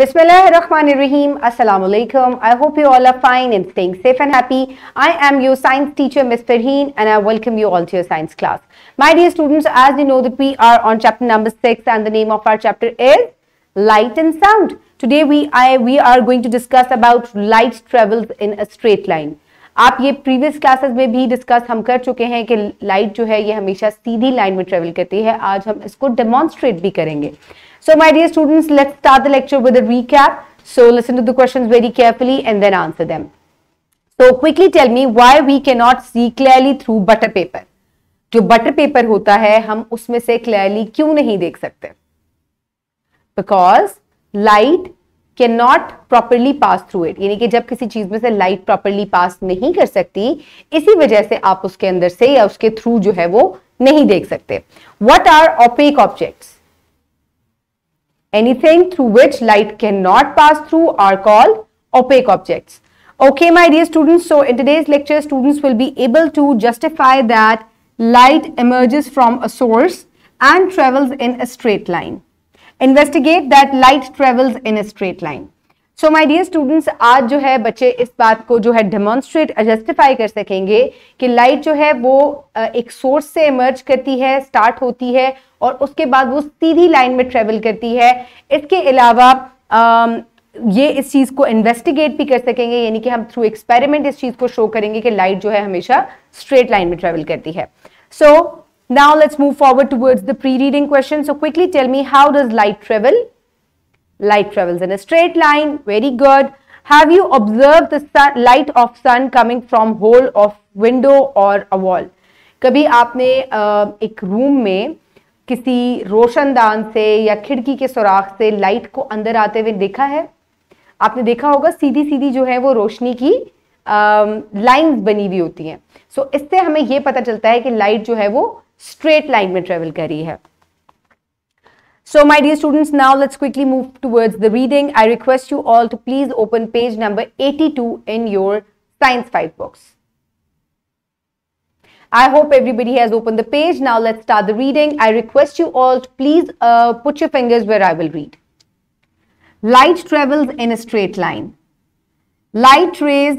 Bismillahirrahmanirrahim. Assalamu alaikum. I hope you all are fine and staying safe and happy. I am your science teacher, Ms. Farheen, and I welcome you all to your science class. My dear students, as you know that we are on chapter number 6 and the name of our chapter is Light and Sound. Today we, I, we are going to discuss about light travels in a straight line. आप ये previous classes में भी discuss हम कर चुके हैं कि light जो है ये हमेशा सीधी लाइन में ट्रेवल करती है आज हम इसको डेमोन्स्ट्रेट भी करेंगे so my dear students let's start the lecture with cap so listen to the question very carefully and then answer them so quickly tell me why we can not see clearly through butter paper जो butter paper होता है हम उसमें से clearly क्यों नहीं देख सकते because light can not properly pass through it यानी कि जब किसी चीज में से लाइट प्रॉपरली पास नहीं कर सकती इसी वजह से आप उसके अंदर से या उसके थ्रू जो है वो नहीं देख सकते what are opaque object anything through which light can not pass through are call opaque object okay my dear students so in today's lecture students will be able to justify that light emerges from a source and travels in a straight line investigate that light travels in a straight line so my dear students आज जो है बच्चे इस बात को जो है demonstrate justify uh, कर सकेंगे कि लाइट जो है वो uh, एक सोर्स से इमर्ज करती है स्टार्ट होती है और उसके बाद वो सीधी लाइन में ट्रेवल करती है इसके अलावा um, ये इस चीज़ को इन्वेस्टिगेट भी कर सकेंगे यानी कि हम थ्रू एक्सपेरिमेंट इस चीज़ को शो करेंगे कि लाइट जो है हमेशा स्ट्रेट लाइन में ट्रेवल करती है सो so, Now let's move forward towards the pre-reading question. So quickly tell me how does light travel? Light travels in a straight line. Very good. Have you observed the sun, light of sun coming from hole of window or a wall? कभी आपने एक room में किसी रोशनदान से या खिड़की के सुराख से लाइट को अंदर आते हुए देखा है आपने देखा होगा सीधी सीधी जो है वो रोशनी की लाइंस बनी हुई होती हैं सो so, इससे हमें ये पता चलता है कि लाइट जो है वो स्ट्रेट लाइन में ट्रेवल करी है so my dear students now let's quickly move towards the reading I request you all to please open page number eighty two in your science five books I hope everybody has opened the page. Now let's start the reading. I request you all to please uh, put your fingers where I will read. Light travels in a straight line. Light rays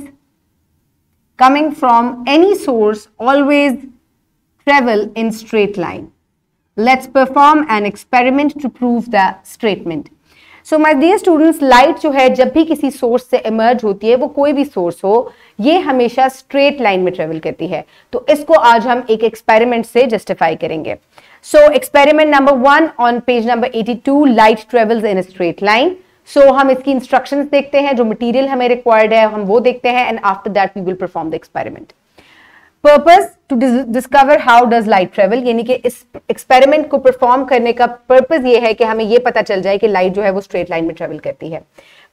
coming from any source always travel in straight line. Let's perform an experiment to prove the statement. So my dear students light जो है जब भी किसी source से emerge होती है वो कोई भी सोर्स हो ये हमेशा स्ट्रेट लाइन में ट्रेवल करती है तो इसको आज हम एक एक्सपेरिमेंट से जस्टिफाई करेंगे so experiment number one on page number 82 light travels in straight line सो हम इसकी इंस्ट्रक्शंस देखते हैं जो मटेरियल हमें रिक्वायर्ड है हम वो देखते हैं and after that we will perform the experiment purpose to discover how does light travel यानी कि इस एक्सपेरिमेंट को परफॉर्म करने का पर्पज ये है कि हमें ये पता चल जाए कि लाइट जो है वो स्ट्रेट लाइन में ट्रेवल करती है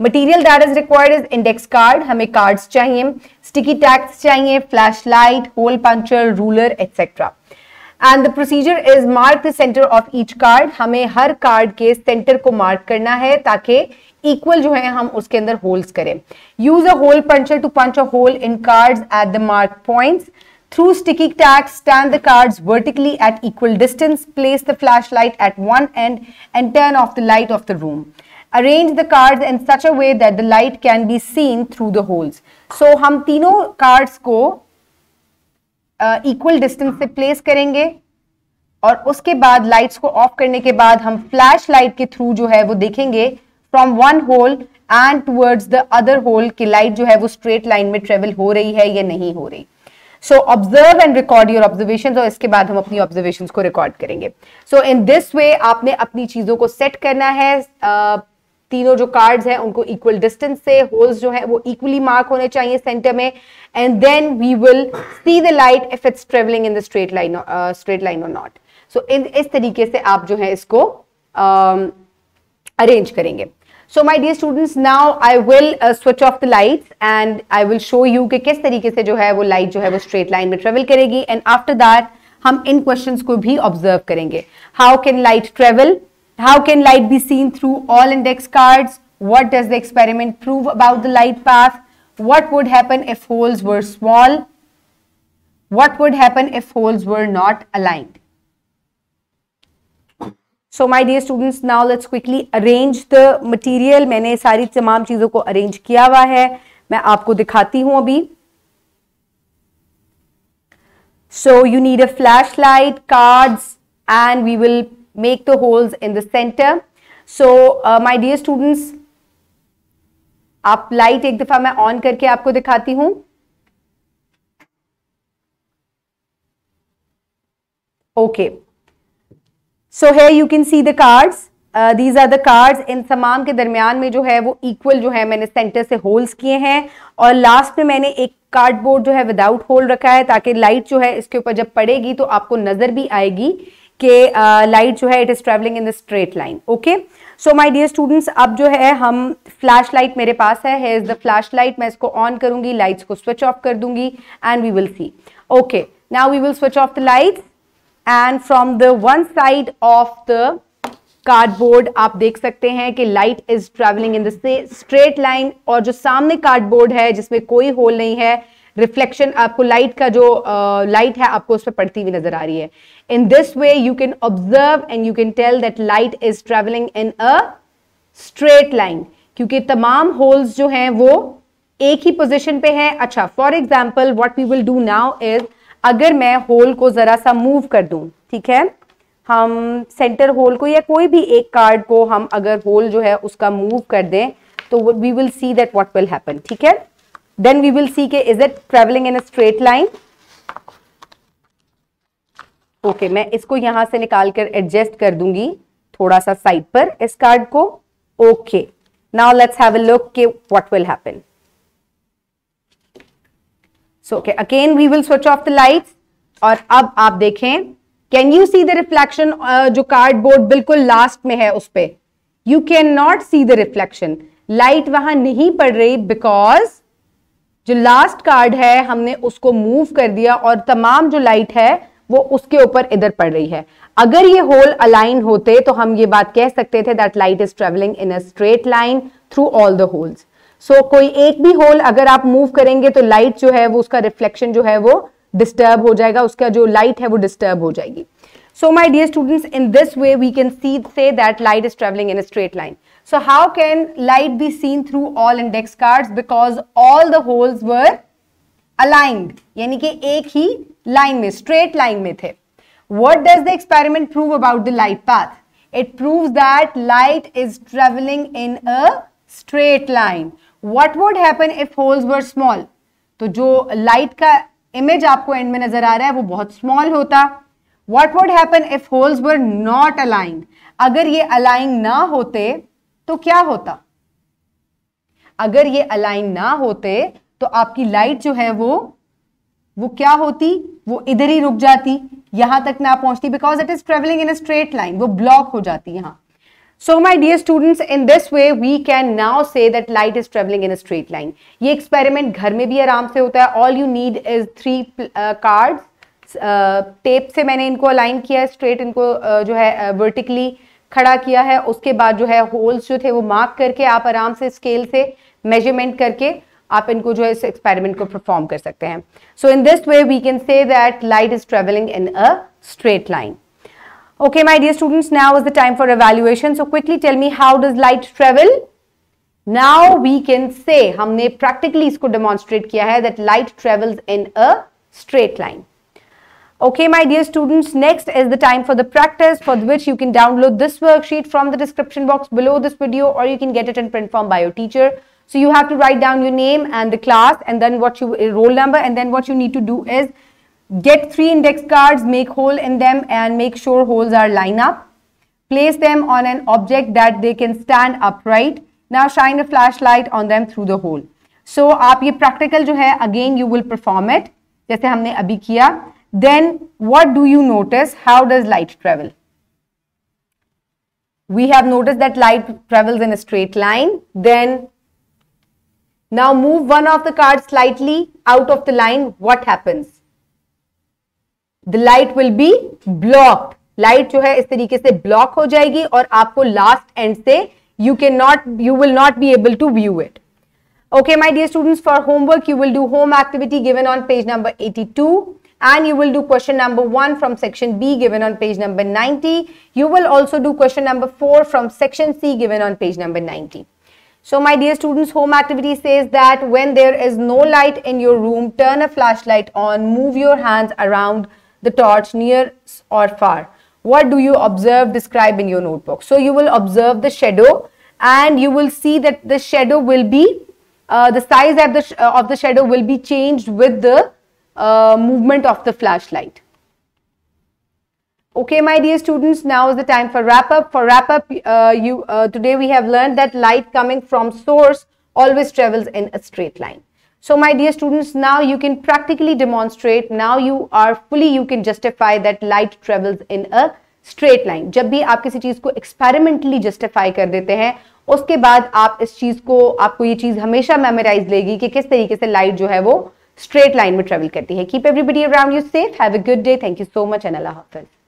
material that is required is index card हमें कार्ड्स चाहिए स्टिकी टैक्स चाहिए flash light hole puncture ruler etcetera and the procedure is mark the centre of each card हमें हर कार्ड के सेंटर को मार्क करना है ताकि इक्वल जो है हम उसके अंदर होल्स करें use a hole puncher to punch a hole in card at the mark point Through sticky tacks, stand the cards vertically at equal distance, place the flashlight at one end and turn off the light of the room. Arrange the cards in such a way that the light can be seen through the holes. So hum tino cards ko uh, equal distance se place karenge और उसके बाद lights को of करने के बाद हम flash light के through जो है वो देखेंगे from one hole and towards the other hole की लाइट जो है वो स्ट्रेट लाइन में ट्रेवल हो रही है या नहीं हो रही so observe and record your observation और इसके बाद हम अपनी ऑब्जर्वेशन को रिकॉर्ड करेंगे सो इन दिस वे आपने अपनी चीजों को सेट करना है uh, तीनों जो कार्ड्स हैं उनको इक्वल डिस्टेंस से होल्स जो है वो इक्वली मार्क होने चाहिए सेंटर में and then we will see the light if it's travelling in the straight line straight line और नॉट सो इन इस तरीके से आप जो है इसको अरेंज uh, करेंगे so my dear students now I will switch off the light and I will show you कि किस तरीके से जो है वो लाइट जो है वो स्ट्रेट लाइन में ट्रेवल करेगी एंड आफ्टर दैट हम इन क्वेश्चन को भी ऑब्जर्व करेंगे how can light travel how can light be seen through all index card what does the experiment prove about the light path what would happen if holes were small what would happen if holes were not aligned so my dear students now let's quickly arrange the material मैंने सारी तमाम चीज़ों को arrange किया हुआ है मैं आपको दिखाती हूं अभी so you need a flash light cards and we will make the holes in the centre so my dear students आप लाइट एक दफा मैं ऑन करके आपको दिखाती हूं ओके okay. सो है you can see the cards these are the cards इन तमाम के दरमियान में जो है वो इक्वल जो है मैंने सेंटर से होल्स किए हैं और लास्ट में मैंने एक कार्डबोर्ड जो है विदाउट होल रखा है ताकि लाइट जो है इसके ऊपर जब पड़ेगी तो आपको नज़र भी आएगी कि लाइट uh, जो है it is travelling in the straight line okay so my dear students अब जो है हम फ्लैश लाइट मेरे पास है इज़ द फ्लैश लाइट मैं इसको ऑन करूंगी लाइट्स को स्विच ऑफ कर दूंगी and we will see okay now we will switch off the lights and from the one side of the cardboard आप देख सकते हैं कि light is travelling in the straight line और जो सामने कार्डबोर्ड है जिसमें कोई होल नहीं है रिफ्लेक्शन आपको लाइट का जो लाइट uh, है आपको उस पर पड़ती हुई नजर आ रही है in this way you can observe and you can tell that light is travelling in a straight line क्योंकि तमाम होल्स जो हैं वो एक ही पोजिशन पे हैं अच्छा for example what we will do now is अगर मैं होल को ज़रा सा मूव कर दूं ठीक है हम सेंटर होल को या कोई भी एक कार्ड को हम अगर होल जो है उसका मूव कर दें तो we will see that what will happen ठीक है देन वी विल सी के is it travelling in a straight line okay मैं इसको यहां से निकाल कर एडजस्ट कर दूंगी थोड़ा सा साइड पर इस कार्ड को okay now let's have a look के what will happen so okay again we will switch off the lights और अब आप देखें can you see the reflection जो कार्डबोर्ड बिल्कुल लास्ट में है उस पर you can not see the reflection light वहां नहीं पड़ रही बिकॉज जो लास्ट कार्ड है हमने उसको मूव कर दिया और तमाम जो लाइट है वो उसके ऊपर इधर पड़ रही है अगर ये होल अलाइन होते तो हम ये बात कह सकते थे that light is travelling in a straight line through all the holes so so, कोई एक भी होल अगर आप मूव करेंगे तो लाइट जो है वो उसका रिफ्लेक्शन जो है वो डिस्टर्ब हो जाएगा उसका जो लाइट है वो डिस्टर्ब हो जाएगी so my dear students in this way we can see say that light is travelling in a straight line so how can light be seen through all index card because all the holes were aligned यानी कि एक ही line में straight line में थे what does the experiment prove about the light path it prove that light is travelling in a straight line what would happen if holes were small तो जो light का इमेज आपको and में नजर आ रहा है वो बहुत स्मॉल होता what would happen if holes were not aligned अगर ये अलाइन ना होते तो क्या होता अगर ये अलाइन ना होते तो आपकी लाइट जो है वो वो क्या होती वो इधर ही रुक जाती यहां तक ना पहुंचती because it is travelling in a straight line वो ब्लॉक हो जाती यहां so my dear students in this way we can now say that light is travelling in a straight ये एक्सपेरिमेंट घर में भी आराम से होता है all you need is three card tape से मैंने इनको अलाइन किया है स्ट्रेट इनको uh, जो है वर्टिकली uh, खड़ा किया है उसके बाद जो है होल्स जो थे वो मार्क करके आप आराम से स्केल से मेजरमेंट करके आप इनको जो है इस एक्सपेरिमेंट को परफॉर्म कर सकते हैं so in this way we can say that light is travelling in a straight line Okay, my dear students, now is the time for evaluation. So quickly tell me how does light travel? Now we can say, हमने practically इसको demonstrate किया है that light travels in a straight line. Okay, my dear students, next is the time for the practice for which you can download this worksheet from the description box below this video or you can get it in print form by your teacher. So you have to write down your name and the class and then what you roll number and then what you need to do is Get three index cards, make hole in them and make sure holes are line up. Place them on an object that they can stand upright. Now shine a flashlight on them through the hole. So आप ये practical जो है again you will perform it जैसे हमने अभी किया. Then what do you notice? How does light travel? We have noticed that light travels in a straight line. Then now move one of the cards slightly out of the line. What happens? The light will be blocked light जो है इस तरीके से block हो जाएगी और आपको last end से you can not you will not be able to view it okay my dear students for homework you will do home activity given on page number 82 and you will do question number 1 from section B given on page number 90 you will also do question number 4 from section C given on page number 90 so my dear students home activity says that when there is no light in your room turn a flashlight on move your hands around the torch near or far. What do you observe? Describe in your notebook. So you will observe the shadow and you will see that the shadow will be, uh, the size of the, uh, of the shadow will be changed with the uh, movement of the flashlight. Okay, my dear students, now is the time for wrap up. For wrap up, uh, you, uh, today we have learned that light coming from source always travels in a straight line. So my dear students, now you can practically demonstrate, now you are fully, you can justify that light travels in a straight line. जब भी आप किसी चीज़ को experimentally justify कर देते हैं उसके बाद आप इस चीज़ को आपको ये चीज़ हमेशा मेमोराइज लेगी कि किस तरीके से लाइट जो है वो स्ट्रेट लाइन में ट्रेवल करती है keep everybody around you safe have a good day thank you so much and अल्लाह हाफिज़